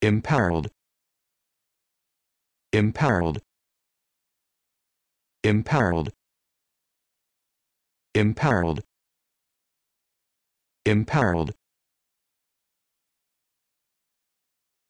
imperiled imperiled imperiled imperiled imperiled